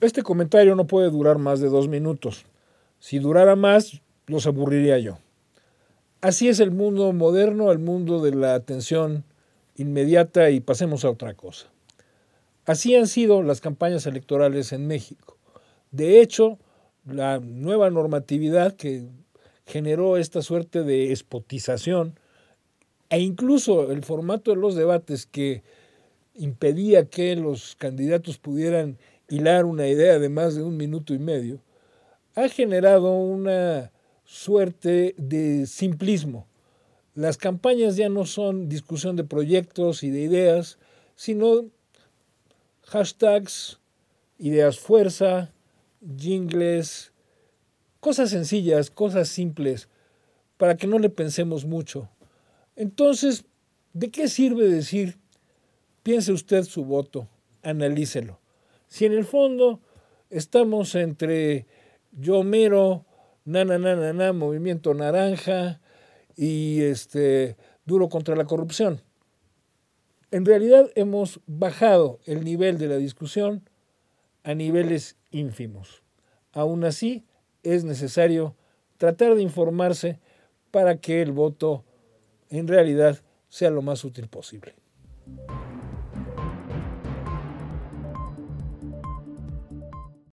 Este comentario no puede durar más de dos minutos. Si durara más, los aburriría yo. Así es el mundo moderno, el mundo de la atención inmediata y pasemos a otra cosa. Así han sido las campañas electorales en México. De hecho, la nueva normatividad que generó esta suerte de espotización e incluso el formato de los debates que impedía que los candidatos pudieran hilar una idea de más de un minuto y medio, ha generado una suerte de simplismo. Las campañas ya no son discusión de proyectos y de ideas, sino hashtags, ideas fuerza, jingles, cosas sencillas, cosas simples, para que no le pensemos mucho entonces, ¿de qué sirve decir, piense usted su voto, analícelo? Si en el fondo estamos entre yo mero, na, na, na, na, na movimiento naranja y este, duro contra la corrupción. En realidad hemos bajado el nivel de la discusión a niveles ínfimos. Aún así, es necesario tratar de informarse para que el voto en realidad sea lo más útil posible.